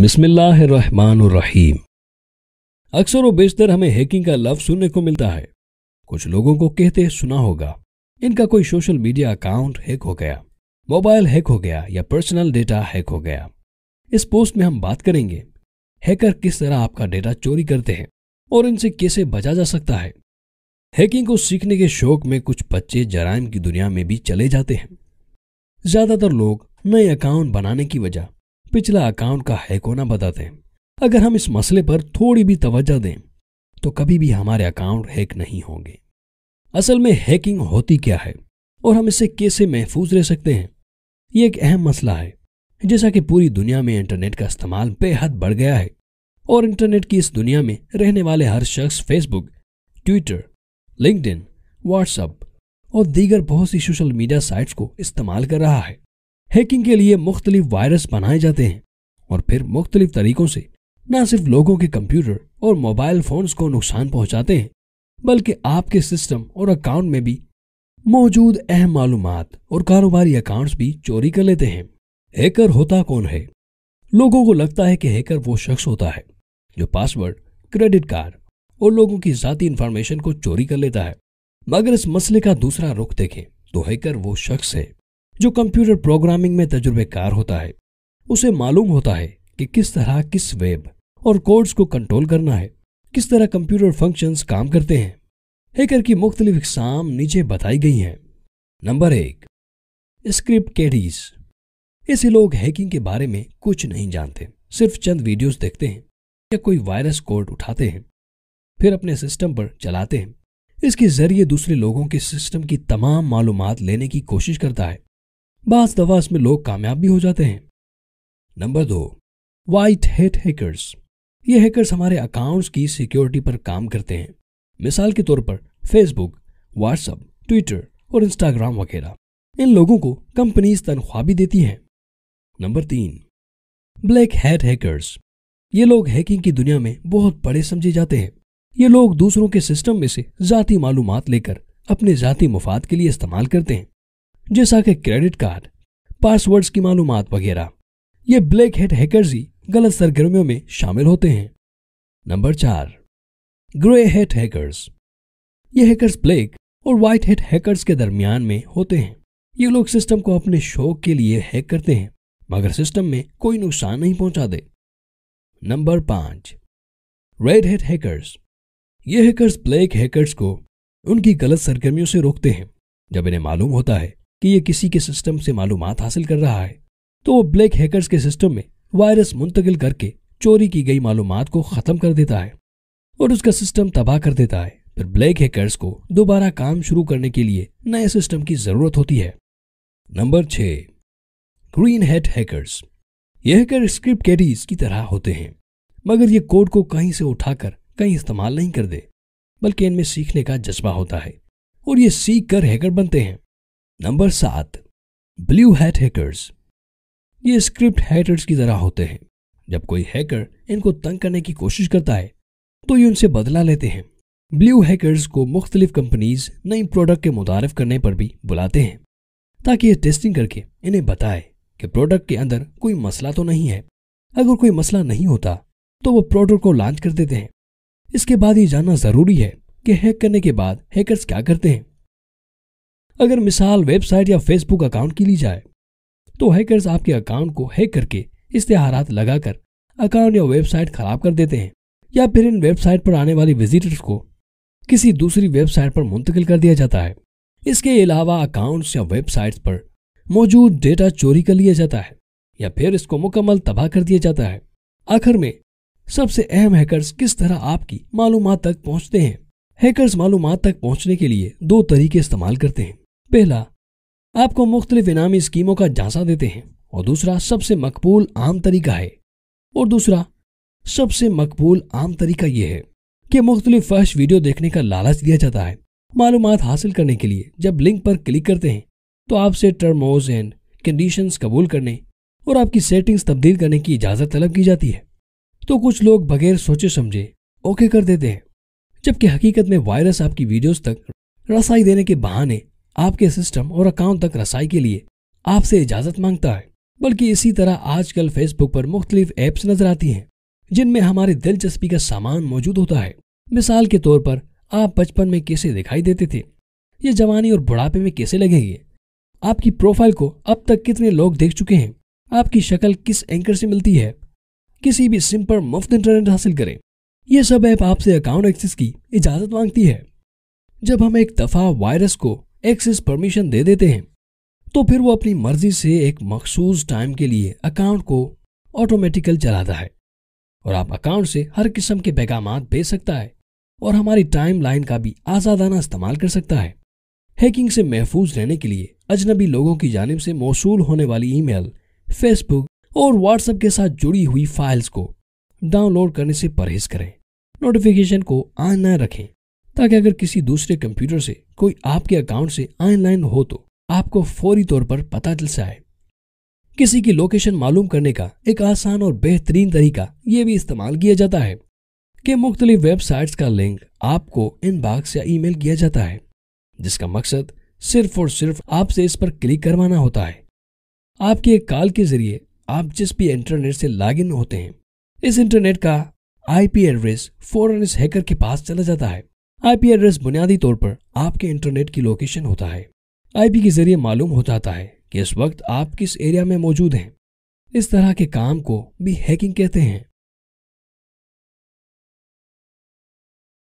बिस्मिल्लाहमानीम अक्सर व बेशतर हमें हैकिंग का लफ्ज सुनने को मिलता है कुछ लोगों को कहते सुना होगा इनका कोई सोशल मीडिया अकाउंट हैक हो गया मोबाइल हैक हो गया या पर्सनल डेटा हैक हो गया इस पोस्ट में हम बात करेंगे हैकर किस तरह आपका डेटा चोरी करते हैं और इनसे कैसे बचा जा सकता है हैकिंग को सीखने के शौक में कुछ बच्चे जराइम की दुनिया में भी चले जाते हैं ज्यादातर लोग नए अकाउंट बनाने की वजह पिछला अकाउंट का है कोना बताते हैं अगर हम इस मसले पर थोड़ी भी तवज्जो दें तो कभी भी हमारे अकाउंट हैक नहीं होंगे असल में हैकिंग होती क्या है और हम इससे कैसे महफूज रह सकते हैं ये एक अहम मसला है जैसा कि पूरी दुनिया में इंटरनेट का इस्तेमाल बेहद बढ़ गया है और इंटरनेट की इस दुनिया में रहने वाले हर शख्स फेसबुक ट्विटर लिंकड व्हाट्सअप और दीगर बहुत सी सोशल मीडिया साइट्स को इस्तेमाल कर रहा है हैकिंग के लिए मुख्तलिफ वायरस बनाए जाते हैं और फिर मुख्तलिफ तरीकों से न सिर्फ लोगों के कंप्यूटर और मोबाइल फोन्स को नुकसान पहुंचाते हैं बल्कि आपके सिस्टम और अकाउंट में भी मौजूद अहम मालूम और कारोबारी अकाउंट्स भी चोरी कर लेते हैं हैकर होता कौन है लोगों को लगता है कि हैकर वो शख्स होता है जो पासवर्ड क्रेडिट कार्ड और लोगों की जाती इंफॉर्मेशन को चोरी कर लेता है मगर इस मसले का दूसरा रुख देखें तो हैकर वो शख्स है जो कंप्यूटर प्रोग्रामिंग में तजुर्बेकार होता है उसे मालूम होता है कि किस तरह किस वेब और कोड्स को कंट्रोल करना है किस तरह कंप्यूटर फंक्शंस काम करते हैं हैकर की मुख्तलिफ इकसाम नीचे बताई गई हैं नंबर एक स्क्रिप्ट कैडीज ऐसे लोग हैकिंग के बारे में कुछ नहीं जानते सिर्फ चंद वीडियोस देखते हैं या कोई वायरस कोड उठाते हैं फिर अपने सिस्टम पर चलाते हैं इसके जरिए दूसरे लोगों के सिस्टम की तमाम मालूम लेने की कोशिश करता है बास दवा इसमें लोग कामयाब भी हो जाते हैं नंबर दो वाइट हेट हैकर्स ये हैकर्स हमारे अकाउंट्स की सिक्योरिटी पर काम करते हैं मिसाल के तौर पर फेसबुक व्हाट्सएप ट्विटर और इंस्टाग्राम वगैरह इन लोगों को कंपनीज तनख्वाह भी देती हैं नंबर तीन ब्लैक हैट हैकर्स ये लोग हैकिंग की दुनिया में बहुत बड़े समझे जाते हैं ये लोग दूसरों के सिस्टम में से जाती मालूम लेकर अपने जाती मुफाद के लिए इस्तेमाल करते हैं जैसा कि क्रेडिट कार्ड पासवर्ड्स की मालूम वगैरह ये ब्लैक हेड हैकर ही गलत सरगर्मियों में शामिल होते हैं नंबर चार ग्रे हेड हैकर्स ये हैकर्स ब्लैक और व्हाइट हेड हैकर्स के दरमियान में होते हैं ये लोग सिस्टम को अपने शौक के लिए हैक करते हैं मगर सिस्टम में कोई नुकसान नहीं पहुंचा दे नंबर पांच रेड हेड हैकर्स ये हैकर्स ब्लैक हैकर्स को उनकी गलत सरगर्मियों से रोकते हैं जब इन्हें मालूम होता है कि यह किसी के सिस्टम से मालूम हासिल कर रहा है तो वो ब्लैक हैकर्स के सिस्टम में वायरस मुंतकिल करके चोरी की गई मालूम को खत्म कर देता है और उसका सिस्टम तबाह कर देता है फिर ब्लैक हैकर्स को दोबारा काम शुरू करने के लिए नए सिस्टम की जरूरत होती है नंबर छ ग्रीन हेड हैकर्स ये हैकर स्क्रिप्ट कैरीज की तरह होते हैं मगर ये कोड को कहीं से उठाकर कहीं इस्तेमाल नहीं कर दे बल्कि इनमें सीखने का जज्बा होता है और ये सीख कर हैकर बनते हैं नंबर सात ब्लू हैट हैकर्स ये स्क्रिप्ट हैटर्स की तरह होते हैं जब कोई हैकर इनको तंग करने की कोशिश करता है तो ये उनसे बदला लेते हैं ब्लू हैकर्स को मुख्तलिफ कंपनीज नई प्रोडक्ट के मुतारफ करने पर भी बुलाते हैं ताकि ये टेस्टिंग करके इन्हें बताए कि प्रोडक्ट के अंदर कोई मसला तो नहीं है अगर कोई मसला नहीं होता तो वो प्रोडक्ट को लॉन्च कर देते हैं इसके बाद ये जानना ज़रूरी है कि हैक करने के बाद हैकर्स क्या करते हैं अगर मिसाल वेबसाइट या फेसबुक अकाउंट की ली जाए तो हैकर्स आपके अकाउंट को हैक करके इश्तेहार लगाकर अकाउंट या वेबसाइट खराब कर देते हैं या फिर इन वेबसाइट पर आने वाले विजिटर्स को किसी दूसरी वेबसाइट पर मुंतकिल कर दिया जाता है इसके अलावा अकाउंट्स या वेबसाइट्स पर मौजूद डेटा चोरी कर लिया जाता है या फिर इसको मुकम्मल तबाह कर दिया जाता है आखिर में सबसे अहम हैकर्स किस तरह आपकी मालूम तक पहुंचते हैं हैकर्स मालूम तक पहुंचने के लिए दो तरीके इस्तेमाल करते हैं पहला आपको मुख्तलिफ इनामी स्कीमों का झांसा देते हैं और दूसरा सबसे मकबूल आम तरीका है और दूसरा सबसे मकबूल आम तरीका यह है कि मुख्तलिफ फर्श वीडियो देखने का लालच दिया जाता है मालूम हासिल करने के लिए जब लिंक पर क्लिक करते हैं तो आपसे टर्मोज एंड कंडीशन कबूल करने और आपकी सेटिंग्स तब्दील करने की इजाज़त तलब की जाती है तो कुछ लोग बगैर सोचे समझे ओके कर देते हैं जबकि हकीकत में वायरस आपकी वीडियोस तक रसाई देने के बहाने आपके सिस्टम और अकाउंट तक रसाई के लिए आपसे इजाजत मांगता है बल्कि इसी तरह आजकल फेसबुक पर मुख्तलिफ एप्स नजर आती हैं जिनमें हमारी दिलचस्पी का सामान मौजूद होता है मिसाल के तौर पर आप बचपन में कैसे दिखाई देते थे ये जवानी और बुढ़ापे में कैसे लगेंगे आपकी प्रोफाइल को अब तक कितने लोग देख चुके हैं आपकी शक्ल किस एंकर से मिलती है किसी भी सिम पर मुफ्त इंटरनेट हासिल करें यह सब ऐप आपसे अकाउंट एक्सेस की इजाजत मांगती है जब हम एक दफा वायरस को एक्सेस परमिशन दे देते हैं तो फिर वो अपनी मर्जी से एक मखसूस टाइम के लिए अकाउंट को ऑटोमेटिकल चलाता है और आप अकाउंट से हर किस्म के पैगाम भेज सकता है और हमारी टाइम लाइन का भी आज़ादाना इस्तेमाल कर सकता है हैकिंग से महफूज रहने के लिए अजनबी लोगों की जानब से मौसू होने वाली ईमेल, फेसबुक और व्हाट्सएप के साथ जुड़ी हुई फाइल्स को डाउनलोड करने से परहेज करें नोटिफिकेशन को आना रखें ताकि अगर किसी दूसरे कंप्यूटर से कोई आपके अकाउंट से ऑनलाइन हो तो आपको फौरी तौर पर पता चल जाए किसी की लोकेशन मालूम करने का एक आसान और बेहतरीन तरीका यह भी इस्तेमाल किया जाता है कि मुख्तलिफ वेबसाइट्स का लिंक आपको इनबॉक्स या ईमेल किया जाता है जिसका मकसद सिर्फ और सिर्फ आपसे इस पर क्लिक करवाना होता है आपकी एक कॉल के जरिए आप जिस भी इंटरनेट से लॉगिन होते हैं इस इंटरनेट का आईपी एड्रेस फॉरन इस हैकर के पास चला जाता है आईपी एड्रेस बुनियादी तौर पर आपके इंटरनेट की लोकेशन होता है आईपी के जरिए मालूम हो जाता है कि इस वक्त आप किस एरिया में मौजूद हैं इस तरह के काम को भी हैकिंग कहते हैं